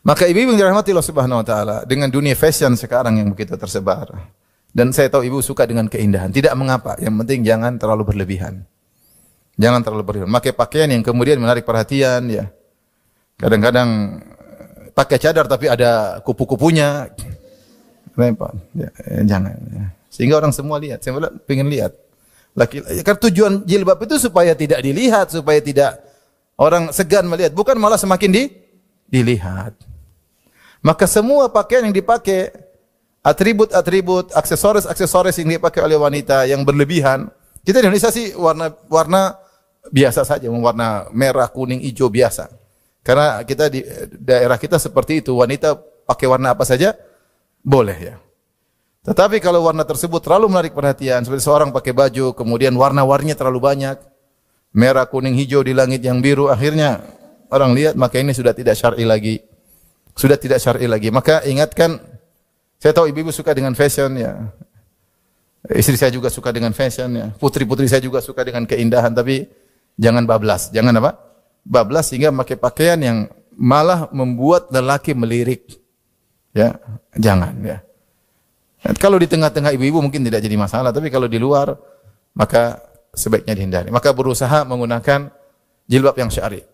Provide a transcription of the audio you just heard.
Maka ibu-ibu yang dirahmati Allah Subhanahu wa taala dengan dunia fashion sekarang yang begitu tersebar. Dan saya tahu ibu suka dengan keindahan. Tidak mengapa, yang penting jangan terlalu berlebihan. Jangan terlalu berlebihan. Pakai pakaian yang kemudian menarik perhatian ya. Kadang-kadang eh, pakai cadar tapi ada kupu-kupunya. Repot. Ya, eh, jangan. Ya. Sehingga orang semua lihat, semua pengen lihat. Laki, ya, karena tujuan jilbab itu supaya tidak dilihat, supaya tidak orang segan melihat, bukan malah semakin di dilihat. Maka semua pakaian yang dipakai, atribut-atribut, aksesoris-aksesoris yang dipakai oleh wanita yang berlebihan, kita di Indonesia sih warna warna biasa saja, warna merah, kuning, hijau biasa. Karena kita di daerah kita seperti itu, wanita pakai warna apa saja boleh ya. Tetapi kalau warna tersebut terlalu menarik perhatian, seperti seorang pakai baju, kemudian warna warnya terlalu banyak, merah, kuning, hijau di langit yang biru, akhirnya orang lihat maka ini sudah tidak syar'i lagi sudah tidak syar'i lagi. Maka ingatkan saya tahu ibu-ibu suka dengan fashion ya. Istri saya juga suka dengan fashion ya. Putri-putri saya juga suka dengan keindahan tapi jangan bablas, jangan apa? Bablas sehingga pakai pakaian yang malah membuat lelaki melirik. Ya, jangan ya. Nah, kalau di tengah-tengah ibu-ibu mungkin tidak jadi masalah, tapi kalau di luar maka sebaiknya dihindari. Maka berusaha menggunakan jilbab yang syar'i.